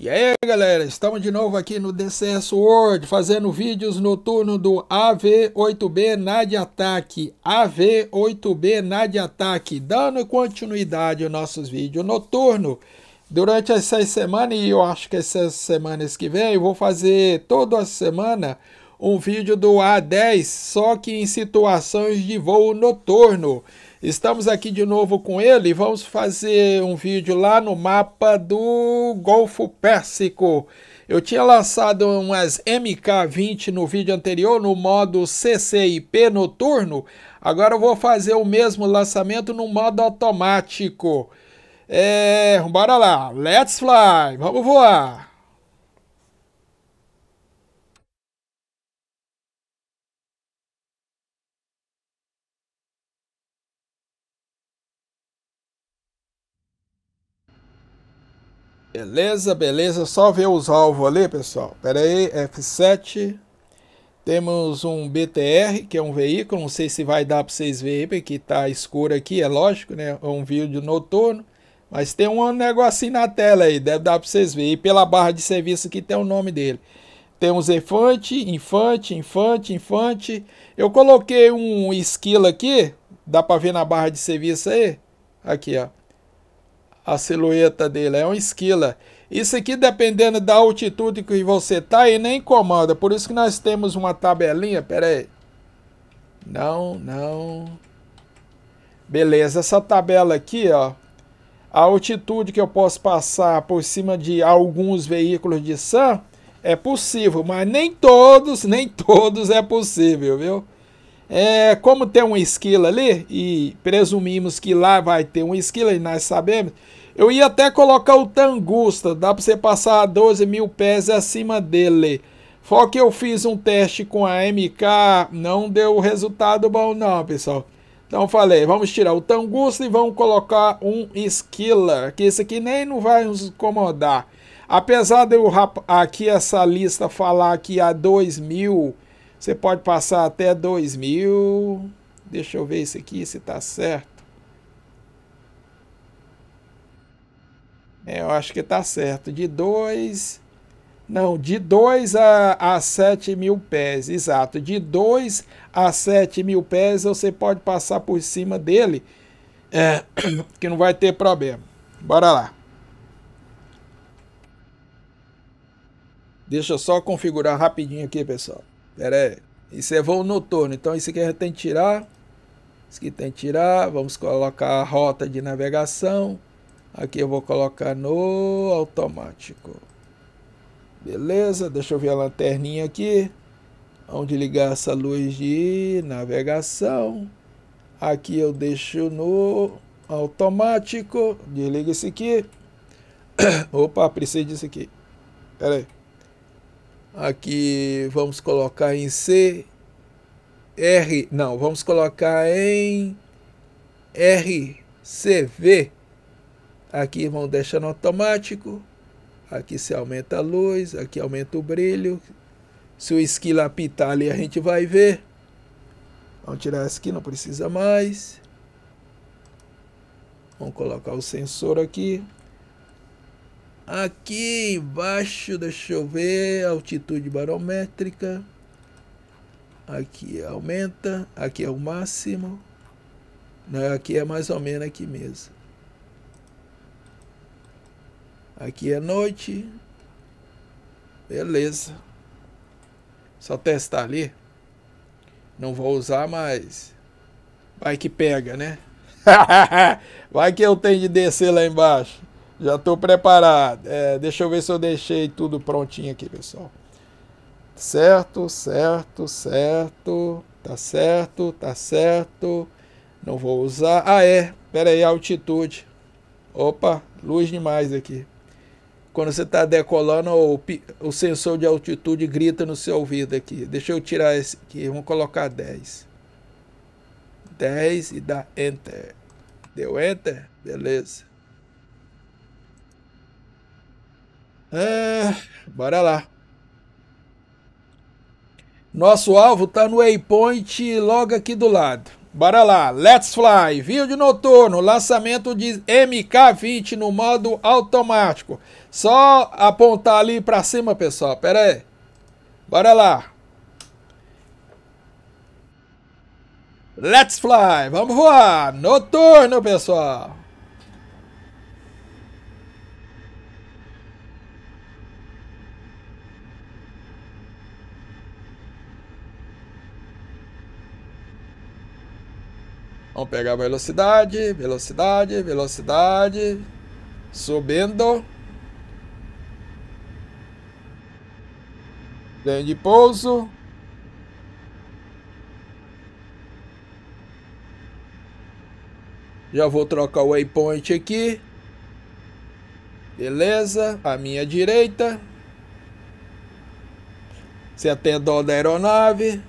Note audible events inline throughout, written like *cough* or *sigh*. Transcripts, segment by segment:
E aí galera, estamos de novo aqui no DCS World fazendo vídeos noturno do AV8B NAD Ataque. AV8B NAD Ataque, dando continuidade aos nossos vídeos noturno. Durante essas semanas, e eu acho que essas semanas que vem, eu vou fazer toda semana um vídeo do A10, só que em situações de voo noturno. Estamos aqui de novo com ele. Vamos fazer um vídeo lá no mapa do Golfo Pérsico. Eu tinha lançado umas MK20 no vídeo anterior no modo CCIP noturno. Agora eu vou fazer o mesmo lançamento no modo automático. É, bora lá, let's fly, vamos voar! Beleza, beleza. Só ver os alvos ali, pessoal. Pera aí, F7. Temos um BTR, que é um veículo. Não sei se vai dar para vocês verem, porque tá escuro aqui, é lógico, né? É um vídeo noturno. Mas tem um negocinho na tela aí, deve dar para vocês verem. E pela barra de serviço aqui tem o nome dele. Temos Infante, Infante, Infante, Infante. Eu coloquei um esquilo aqui, dá para ver na barra de serviço aí? Aqui, ó a silhueta dele, é um esquila. Isso aqui dependendo da altitude que você tá e nem incomoda. Por isso que nós temos uma tabelinha, pera aí. Não, não. Beleza, essa tabela aqui, ó. A altitude que eu posso passar por cima de alguns veículos de SAM é possível, mas nem todos, nem *laughs* todos é possível, viu? É, como tem um esquila ali, e presumimos que lá vai ter um esquila, e nós sabemos, eu ia até colocar o Tangusta, dá para você passar 12 mil pés acima dele. Só que eu fiz um teste com a MK, não deu resultado bom não, pessoal. Então falei, vamos tirar o Tangusta e vamos colocar um Esquila, que isso aqui nem não vai nos incomodar. Apesar de eu aqui essa lista falar que há 2 mil você pode passar até 2000. Deixa eu ver isso aqui se está certo. É, eu acho que está certo. De 2. Não, de 2 a, a 7 mil pés, exato. De 2 a 7 mil pés você pode passar por cima dele, é, *clears throat* que não vai ter problema. Bora lá. Deixa eu só configurar rapidinho aqui, pessoal. Pera aí. Isso é voo noturno. Então isso aqui a gente tem que tirar. Isso aqui tem que tirar. Vamos colocar a rota de navegação. Aqui eu vou colocar no automático. Beleza, deixa eu ver a lanterninha aqui. Onde ligar essa luz de navegação. Aqui eu deixo no automático. Desliga isso aqui. *coughs* Opa, preciso disso aqui. Pera aí. Aqui vamos colocar em C, R, não, vamos colocar em RCV. Aqui vão no automático. Aqui se aumenta a luz, aqui aumenta o brilho. Se o esquilo apitar ali, a gente vai ver. Vamos tirar esse aqui, não precisa mais. Vamos colocar o sensor aqui. Aqui embaixo, deixa eu ver, altitude barométrica. Aqui aumenta, aqui é o máximo. aqui é mais ou menos aqui mesmo. Aqui é noite. Beleza. Só testar ali. Não vou usar, mas vai que pega, né? *laughs* vai que eu tenho de descer lá embaixo. Já estou preparado. É, deixa eu ver se eu deixei tudo prontinho aqui, pessoal. Certo, certo, certo. Tá certo, tá certo. Não vou usar. Ah, é. Pera aí, altitude. Opa, luz demais aqui. Quando você está decolando, o, o sensor de altitude grita no seu ouvido aqui. Deixa eu tirar esse aqui. Vamos colocar 10. 10 e dá Enter. Deu Enter? Beleza. Ah, bora lá. Nosso alvo tá no waypoint logo aqui do lado. Bora lá, let's fly, vídeo noturno, lançamento de MK20 no modo automático. Só apontar ali pra cima, pessoal, pera aí. Bora lá. Let's fly, vamos voar, noturno, pessoal. Vamos pegar velocidade, velocidade, velocidade. Subindo. Ganho de pouso. Já vou trocar o waypoint aqui. Beleza, à minha direita. Você até dó da aeronave.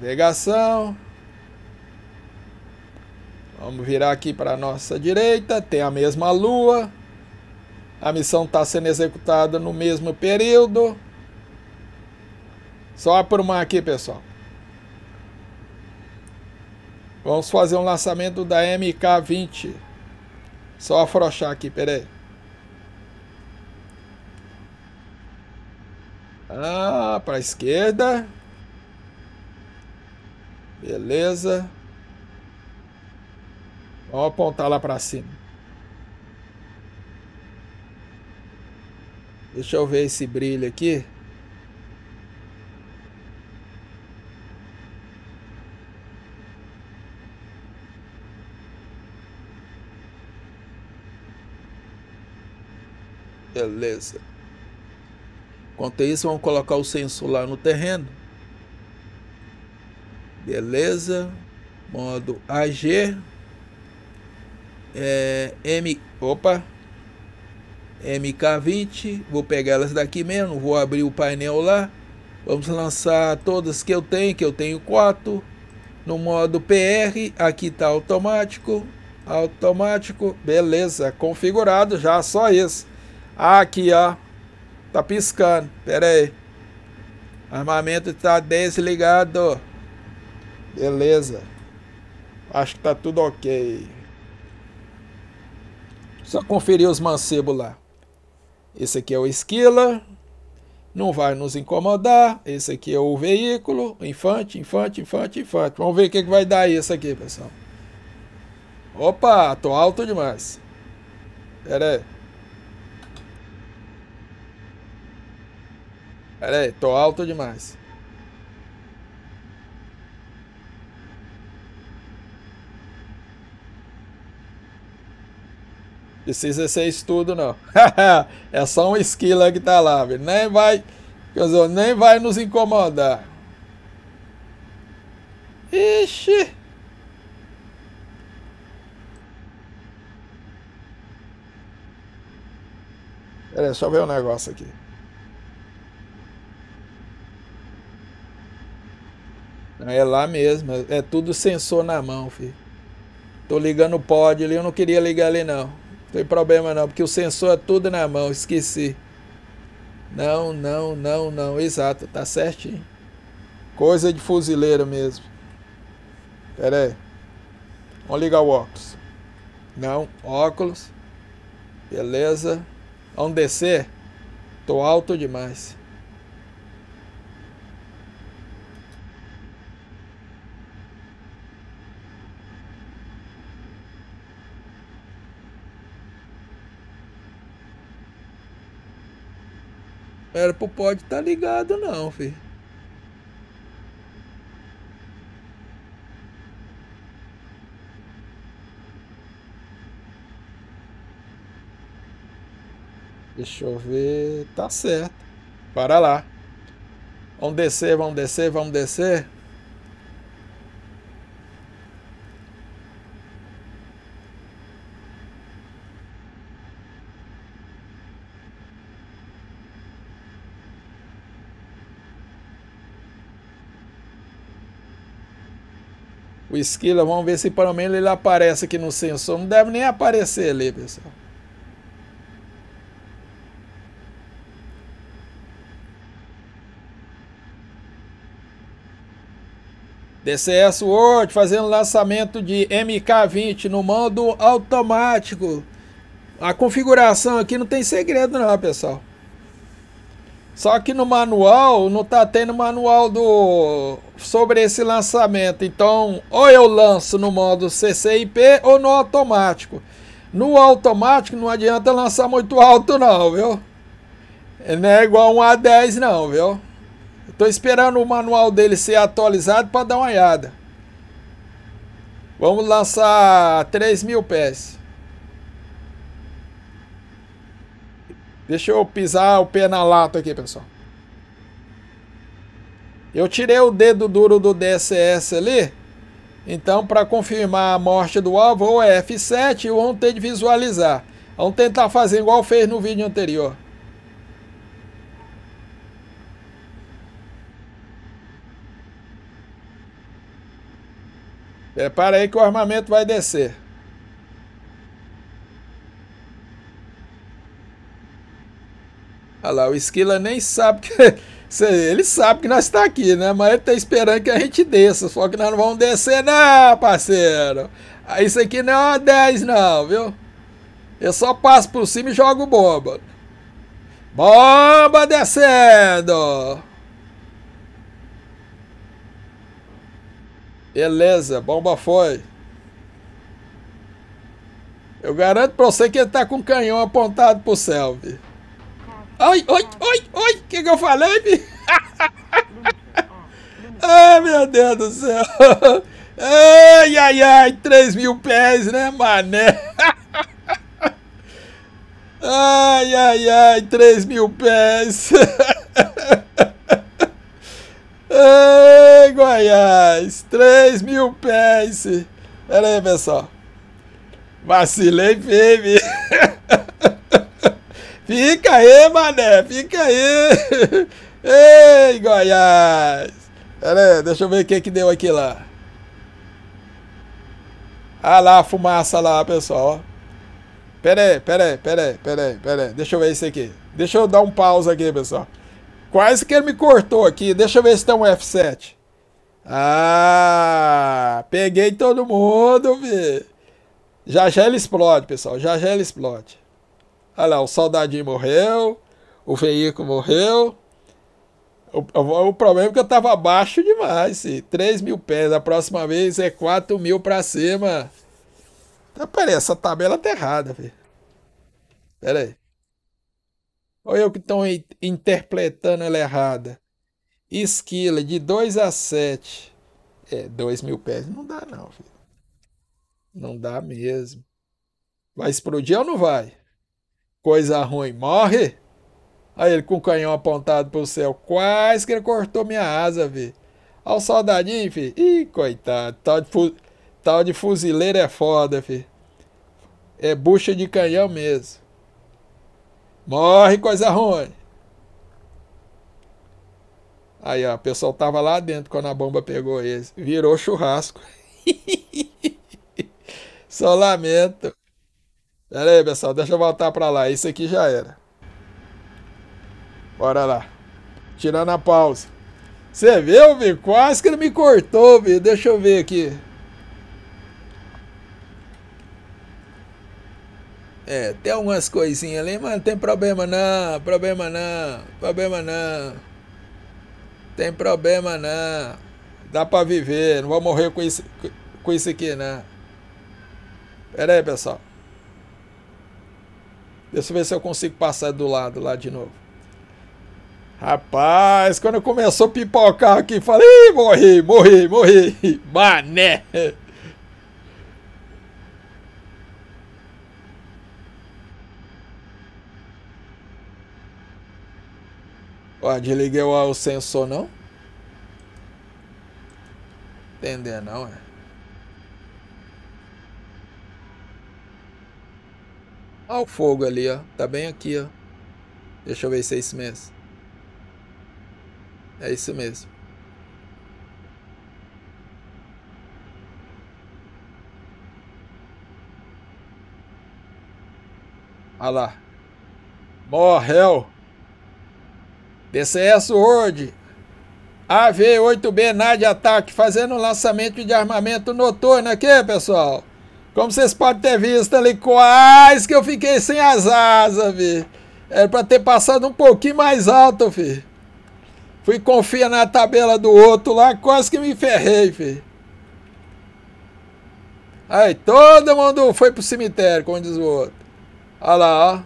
navegação. Vamos virar aqui para a nossa direita, tem a mesma lua. A missão está sendo executada no mesmo período. Só aprumar aqui, pessoal. Vamos fazer um lançamento da MK20. Só afrouxar aqui, peraí. Ah, para a esquerda. Beleza. Vamos apontar lá para cima. Deixa eu ver esse brilho aqui. Beleza. Enquanto isso, vamos colocar o sensor lá no terreno. Beleza? Modo AG. É, M, opa. MK20. Vou pegar elas daqui mesmo. Vou abrir o painel lá. Vamos lançar todas que eu tenho, que eu tenho quatro, No modo PR, aqui está automático. Automático, beleza, configurado já, só isso. Aqui, ó, tá piscando, pera aí. Armamento está desligado. Beleza. Acho que tá tudo ok. Só conferir os mancebos lá. Esse aqui é o esquila. Não vai nos incomodar. Esse aqui é o veículo. Infante, infante, infante, infante. Vamos ver o que, que vai dar isso aqui, pessoal. Opa, tô alto demais. Pera aí. Pera aí, tô alto demais. precisa ser estudo, não. *laughs* é só um esquila que tá lá, velho. Nem vai, dizer, nem vai nos incomodar. Ixi! Peraí, deixa eu ver um negócio aqui. é lá mesmo, é, é tudo sensor na mão, filho. Tô ligando o pod ali, eu não queria ligar ali não tem problema não, porque o sensor é tudo na mão, esqueci. Não, não, não, não, exato, tá certinho. Coisa de fuzileiro mesmo. Pera aí. Vamos ligar o óculos. Não, óculos. Beleza. Vamos descer? Tô alto demais. Era pro pode tá ligado não, filho. Deixa eu ver. Tá certo. Para lá. Vamos descer, vamos descer, vamos descer. esquilo. Vamos ver se pelo menos ele aparece aqui no sensor. Não deve nem aparecer ali, pessoal. DCS World fazendo lançamento de MK20 no modo automático. A configuração aqui não tem segredo não, pessoal. Só que no manual, não tá tendo manual do sobre esse lançamento. Então, ou eu lanço no modo CCIP ou no automático. No automático não adianta lançar muito alto não, viu? Não é igual um A10 não, viu? Estou esperando o manual dele ser atualizado para dar uma olhada. Vamos lançar 3 mil pés. Deixa eu pisar o pé na lata aqui, pessoal. Eu tirei o dedo duro do DCS ali. Então, para confirmar a morte do alvo, ou é F7 e vão ter de visualizar. Vamos tentar fazer igual fez no vídeo anterior. Prepara aí que o armamento vai descer. Olha lá, o Esquila nem sabe *laughs* que ele sabe que nós está aqui, né? Mas ele tá esperando que a gente desça. Só que nós não vamos descer, não, parceiro. Ah, isso aqui não é uma 10, não, viu? Eu só passo por cima e jogo bomba. Bomba descendo! Beleza, bomba foi. Eu garanto pra você que ele tá com o canhão apontado pro selfie. Ai, oi, oi, ah. oi, o que, que eu falei? *laughs* Ah, ai, meu Deus do céu. *laughs* Ai, ai, ai, 3 mil pés, né, mané? *laughs* Ai, ai, ai, 3 mil pés. Ai, Goiás, 3 mil pés. Pera aí, pessoal. Vacilei, baby. Fica aí, mané, fica aí. *laughs* Ei, Goiás. Pera aí, deixa eu ver o que deu aqui lá. Ah lá, fumaça lá, pessoal. Pera aí, pera aí, pera aí, pera aí, pera aí. Deixa eu ver isso aqui. Deixa eu dar um pausa aqui, pessoal. Quase que ele me cortou aqui. Deixa eu ver se tem um F7. Ah, peguei todo mundo, vi. Já já ele explode, pessoal. Já já ele explode. Olha lá, o soldadinho morreu, o veículo morreu. O, o, o problema é que eu tava baixo demais. Sim. 3 mil pés. A próxima vez é 4 mil pra cima. Então, peraí, essa tabela tá errada, filho. Pera aí. Olha eu que estou interpretando ela errada. Esquila de 2 a 7. É, 2 mil pés. Não dá, não, filho. Não dá mesmo. Vai explodir ou não vai? Coisa ruim, morre! Aí ele com o canhão apontado pro céu, quase que ele cortou minha asa, vi. Ao soldadinho, fi. Ih, coitado, tal de, fu tal de fuzileiro é foda, fi. É bucha de canhão mesmo. Morre, coisa ruim! Aí, ó, o pessoal tava lá dentro quando a bomba pegou eles. Virou churrasco. *laughs* Só lamento. Pera aí, pessoal, deixa eu voltar pra lá. Isso aqui já era. Bora lá. Tirando a pausa. Você viu, vi? Quase que ele me cortou, vi. Deixa eu ver aqui. É, tem algumas coisinhas ali, mas não tem problema não, problema não, problema não. Tem problema não. Dá pra viver, não vou morrer com isso, com isso aqui não. Pera aí, pessoal. Deixa eu ver se eu consigo passar do lado lá de novo. Rapaz, quando começou a pipocar aqui, falei, Ih, morri, morri, morri. *laughs* Mané. Ó, desliguei o sensor não? Entender não, é. Olha o fogo ali, ó. Tá bem aqui, ó. Deixa eu ver se é isso mesmo. É isso mesmo. Olha lá. Morreu. PCS World. AV-8B NAD ataque fazendo lançamento de armamento noturno aqui, pessoal. Como vocês podem ter visto ali, quase que eu fiquei sem as asas, vi. Era pra ter passado um pouquinho mais alto, fi. Fui confiar na tabela do outro lá, quase que me ferrei, fi. Aí, todo mundo foi pro cemitério, como diz o outro. Olha lá, ó.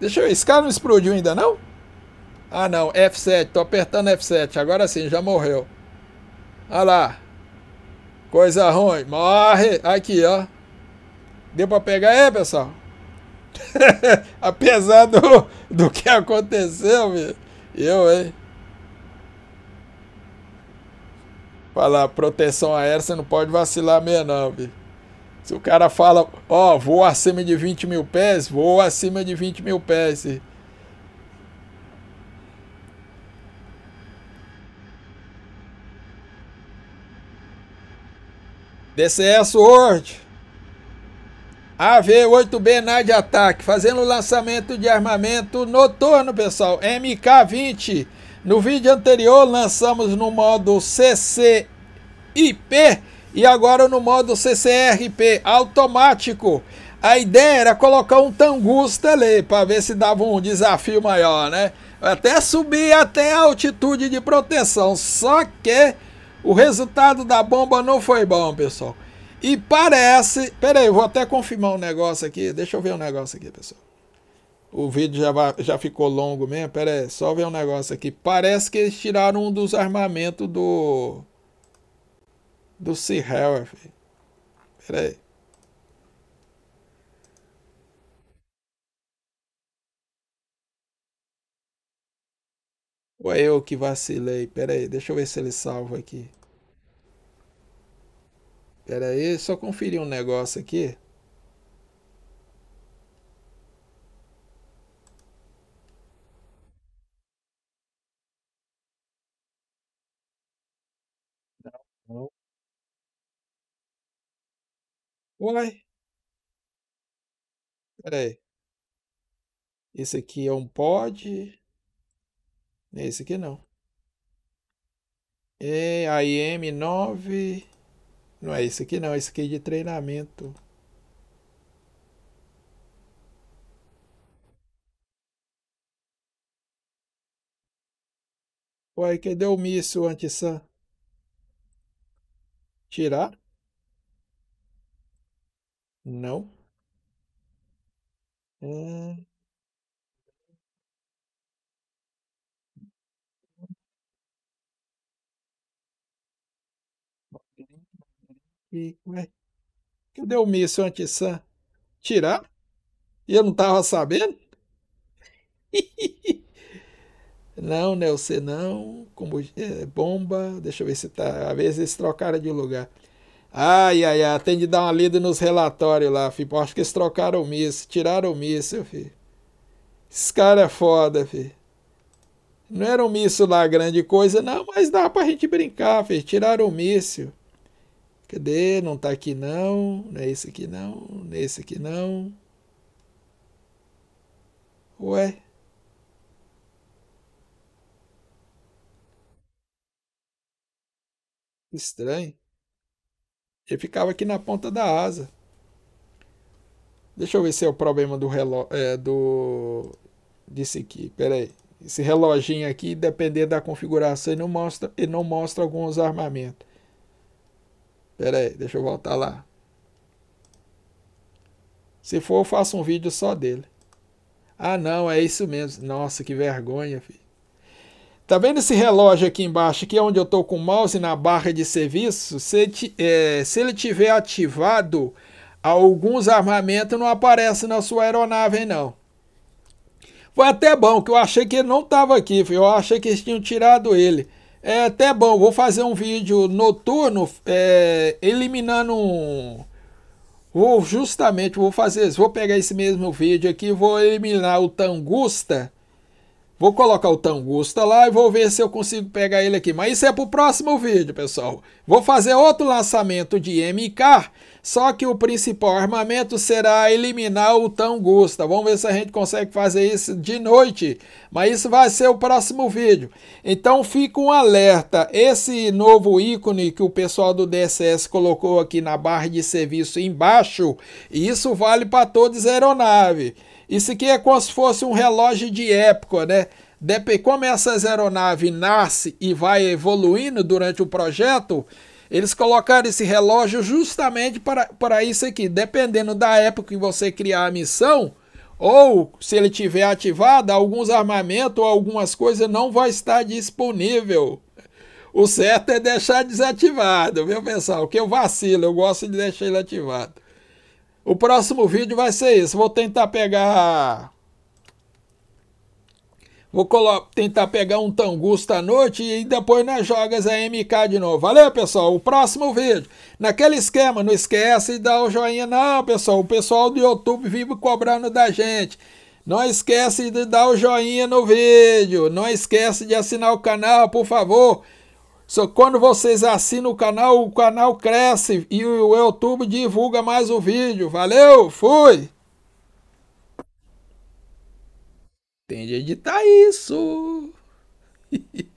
Deixa eu... Esse cara não explodiu ainda, não? Ah, não. F7. Tô apertando F7. Agora sim, já morreu. Olha lá. Coisa ruim. Morre. Aqui, ó. Deu para pegar? É, pessoal. *laughs* Apesar do, do que aconteceu, meu, eu, hein? Falar proteção aérea, você não pode vacilar mesmo, não, Se o cara fala, ó, oh, vou acima de 20 mil pés, vou acima de 20 mil pés. Filho. DCS World. AV-8B na de ataque, fazendo lançamento de armamento noturno, pessoal, MK-20. No vídeo anterior lançamos no modo CCIP e agora no modo CCRP, automático. A ideia era colocar um tangusta ali, para ver se dava um desafio maior, né? Até subir até a altitude de proteção, só que o resultado da bomba não foi bom, pessoal. E parece. Pera aí, eu vou até confirmar um negócio aqui. Deixa eu ver um negócio aqui, pessoal. O vídeo já, já ficou longo mesmo. Pera aí, só ver um negócio aqui. Parece que eles tiraram um dos armamentos do. Do Sea filho. Pera aí. Ou é eu que vacilei? Pera aí, deixa eu ver se ele salva aqui. Pera aí, só conferir um negócio aqui. Não, não. Uai. Pera aí. Esse aqui é um pod. Esse aqui não. E M 9. Não é isso aqui não, é isso aqui é de treinamento. Uai, cadê o míssil anti-SAM? Tirar? Não. Hum. aqui, ué. Cadê o míssil anti-san? Tirar? E eu não tava sabendo? *laughs* não, Nelson, né, não. Como, é, bomba. Deixa eu ver se tá. Às vezes eles trocaram de lugar. Ai, ai, ai. Tem de dar uma lida nos relatórios lá, filho. Acho que eles trocaram o míssil. Tiraram o míssil, filho. Esse cara é foda, filho. Não era um míssil lá grande coisa, não, mas dá pra gente brincar, filho. Tiraram o míssil. Cadê? Não está aqui não. Não é esse aqui não. Não é esse aqui não. Ué? Estranho. Ele ficava aqui na ponta da asa. Deixa eu ver se é o problema do relógio. É, do. Disse aqui. Pera aí. Esse reloginho aqui, dependendo da configuração, ele não mostra, ele não mostra alguns armamentos. Pera aí, deixa eu voltar lá. Se for, eu faço um vídeo só dele. Ah, não, é isso mesmo. Nossa, que vergonha, filho. Tá vendo esse relógio aqui embaixo, que é onde eu tô com o mouse na barra de serviço? Se, é, se ele tiver ativado, alguns armamentos não aparecem na sua aeronave, não. Foi até bom, que eu achei que ele não estava aqui, filho. eu achei que eles tinham tirado ele. É até bom, vou fazer um vídeo noturno é, eliminando um... Vou justamente, vou fazer isso, vou pegar esse mesmo vídeo aqui, vou eliminar o Tangusta. Vou colocar o Tangusta lá e vou ver se eu consigo pegar ele aqui. Mas isso é pro próximo vídeo, pessoal. Vou fazer outro lançamento de MK só que o principal armamento será eliminar o gosta. Vamos ver se a gente consegue fazer isso de noite. Mas isso vai ser o próximo vídeo. Então fica um alerta. Esse novo ícone que o pessoal do DSS colocou aqui na barra de serviço embaixo, isso vale para todas as aeronaves. Isso aqui é como se fosse um relógio de época, né? Como essa aeronave nasce e vai evoluindo durante o projeto, eles colocaram esse relógio justamente para, para isso aqui. Dependendo da época que você criar a missão, ou se ele tiver ativado, alguns armamentos ou algumas coisas não vai estar disponível. O certo é deixar desativado, viu pessoal? Que eu vacilo, eu gosto de deixar ele ativado. O próximo vídeo vai ser isso. Vou tentar pegar Vou tentar pegar um tangusta à noite e depois nas jogas a MK de novo. Valeu, pessoal. O próximo vídeo. Naquele esquema, não esquece de dar o joinha não, pessoal. O pessoal do YouTube vive cobrando da gente. Não esquece de dar o joinha no vídeo. Não esquece de assinar o canal, por favor. Só quando vocês assinam o canal, o canal cresce e o YouTube divulga mais o vídeo. Valeu, fui! Tende a tá editar isso. *laughs*